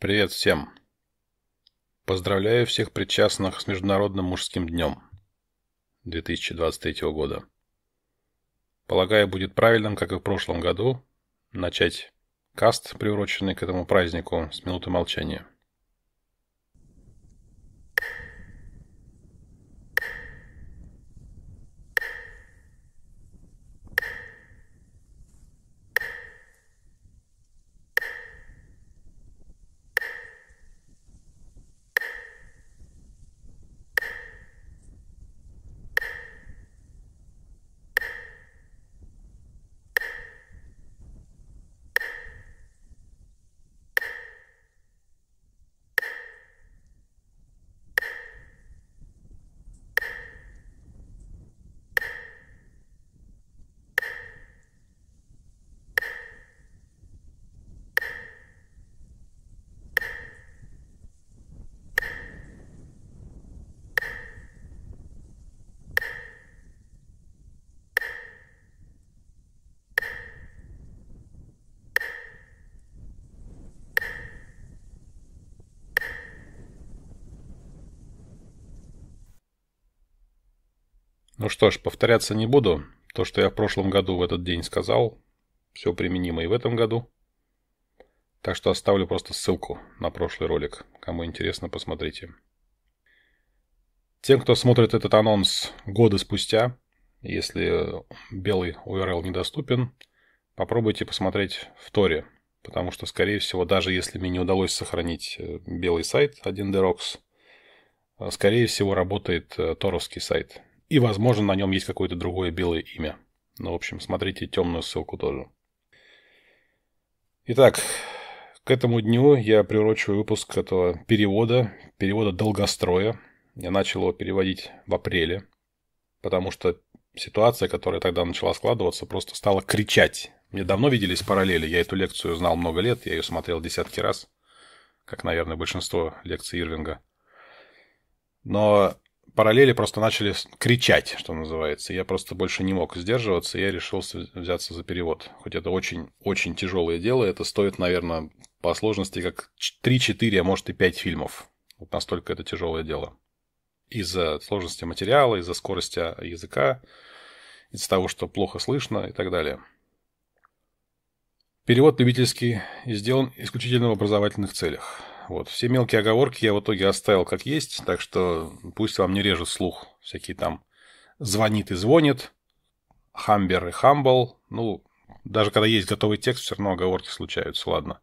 Привет всем. Поздравляю всех причастных с Международным мужским днем 2023 года. Полагаю, будет правильным, как и в прошлом году, начать каст, приуроченный к этому празднику, с минуты молчания. Ну что ж, повторяться не буду. То, что я в прошлом году в этот день сказал, все применимо и в этом году. Так что оставлю просто ссылку на прошлый ролик. Кому интересно, посмотрите. Тем, кто смотрит этот анонс годы спустя, если белый URL недоступен, попробуйте посмотреть в Торе. Потому что, скорее всего, даже если мне не удалось сохранить э, белый сайт 1DROX, э, скорее всего, работает э, торовский сайт и, возможно, на нем есть какое-то другое белое имя. Ну, в общем, смотрите темную ссылку тоже. Итак, к этому дню я приурочиваю выпуск этого перевода, перевода долгостроя. Я начал его переводить в апреле, потому что ситуация, которая тогда начала складываться, просто стала кричать. Мне давно виделись параллели, я эту лекцию знал много лет, я ее смотрел десятки раз, как, наверное, большинство лекций Ирвинга. Но параллели просто начали кричать, что называется. Я просто больше не мог сдерживаться, я решил взяться за перевод. Хоть это очень-очень тяжелое дело, это стоит, наверное, по сложности как 3-4, а может и 5 фильмов. Вот настолько это тяжелое дело. Из-за сложности материала, из-за скорости а, языка, из-за того, что плохо слышно и так далее. Перевод любительский и сделан исключительно в образовательных целях. Вот. Все мелкие оговорки я в итоге оставил как есть, так что пусть вам не режет слух всякие там звонит и звонит, хамбер и хамбл. Ну, даже когда есть готовый текст, все равно оговорки случаются, ладно.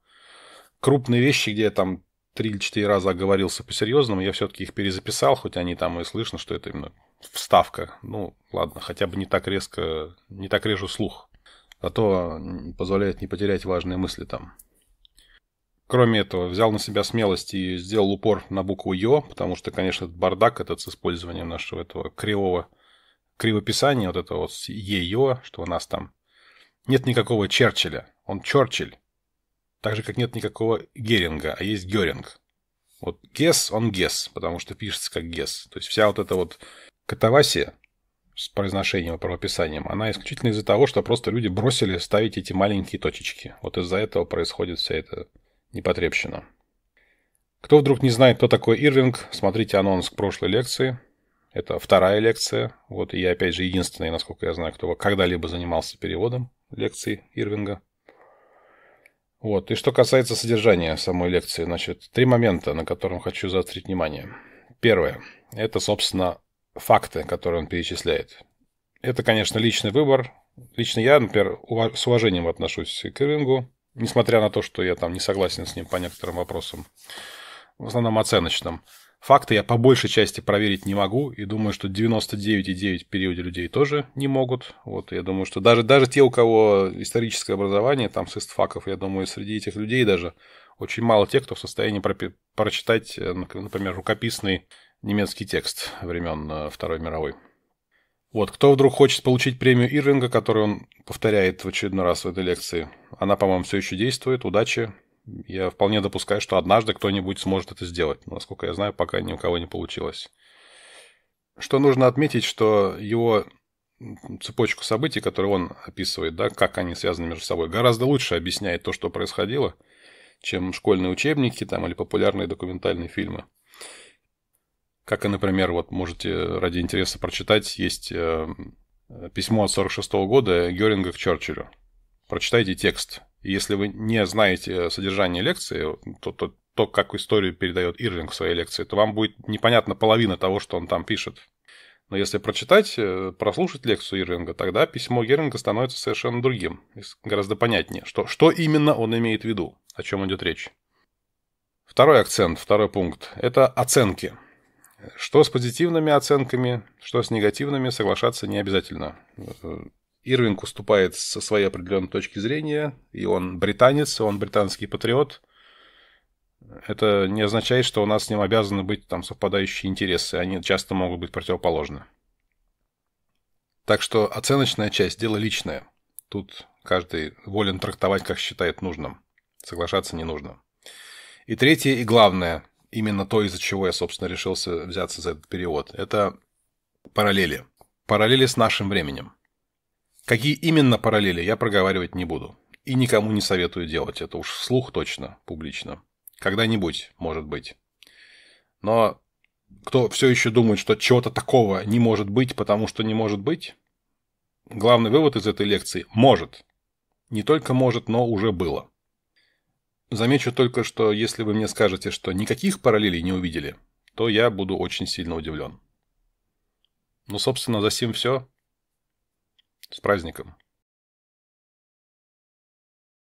Крупные вещи, где я там три или четыре раза оговорился по-серьезному, я все-таки их перезаписал, хоть они там и слышно, что это именно вставка. Ну, ладно, хотя бы не так резко, не так режу слух. А то позволяет не потерять важные мысли там. Кроме этого, взял на себя смелость и сделал упор на букву «Ё», потому что, конечно, этот бардак этот с использованием нашего этого кривого кривописания, вот этого вот «Е-Ё», что у нас там. Нет никакого Черчилля, он Черчилль. Так же, как нет никакого Геринга, а есть Геринг. Вот Гес, он Гес, потому что пишется как Гес. То есть вся вот эта вот катавасия с произношением и правописанием, она исключительно из-за того, что просто люди бросили ставить эти маленькие точечки. Вот из-за этого происходит вся эта непотребщина. Кто вдруг не знает, кто такой Ирвинг, смотрите анонс к прошлой лекции. Это вторая лекция. Вот и я, опять же, единственный, насколько я знаю, кто когда-либо занимался переводом лекций Ирвинга. Вот. И что касается содержания самой лекции, значит, три момента, на котором хочу заострить внимание. Первое. Это, собственно, факты, которые он перечисляет. Это, конечно, личный выбор. Лично я, например, с уважением отношусь к Ирвингу несмотря на то, что я там не согласен с ним по некоторым вопросам, в основном оценочным. Факты я по большей части проверить не могу, и думаю, что 99,9 периоде людей тоже не могут. Вот, я думаю, что даже, даже те, у кого историческое образование, там, с истфаков, я думаю, среди этих людей даже очень мало тех, кто в состоянии прочитать, э, например, рукописный немецкий текст времен э, Второй мировой. Вот, кто вдруг хочет получить премию Ирвинга, которую он повторяет в очередной раз в этой лекции, она, по-моему, все еще действует. Удачи. Я вполне допускаю, что однажды кто-нибудь сможет это сделать. Но, насколько я знаю, пока ни у кого не получилось. Что нужно отметить, что его цепочку событий, которые он описывает, да, как они связаны между собой, гораздо лучше объясняет то, что происходило, чем школьные учебники там, или популярные документальные фильмы. Как, и, например, вот можете ради интереса прочитать, есть э, письмо от 46 -го года Геринга к Черчиллю. Прочитайте текст. Если вы не знаете содержание лекции, то, то, то как историю передает Ирлинг в своей лекции, то вам будет непонятно половина того, что он там пишет. Но если прочитать, э, прослушать лекцию Ирлинга, тогда письмо Геринга становится совершенно другим. Гораздо понятнее, что, что именно он имеет в виду, о чем идет речь. Второй акцент, второй пункт – это оценки – что с позитивными оценками, что с негативными, соглашаться не обязательно. Ирвинг уступает со своей определенной точки зрения, и он британец, он британский патриот. Это не означает, что у нас с ним обязаны быть там совпадающие интересы, они часто могут быть противоположны. Так что оценочная часть – дело личное. Тут каждый волен трактовать, как считает нужным. Соглашаться не нужно. И третье и главное – именно то, из-за чего я, собственно, решился взяться за этот перевод. Это параллели. Параллели с нашим временем. Какие именно параллели, я проговаривать не буду. И никому не советую делать. Это уж вслух точно, публично. Когда-нибудь, может быть. Но кто все еще думает, что чего-то такого не может быть, потому что не может быть, главный вывод из этой лекции – может. Не только может, но уже было. Замечу только, что если вы мне скажете, что никаких параллелей не увидели, то я буду очень сильно удивлен. Ну, собственно, за сим все. С праздником.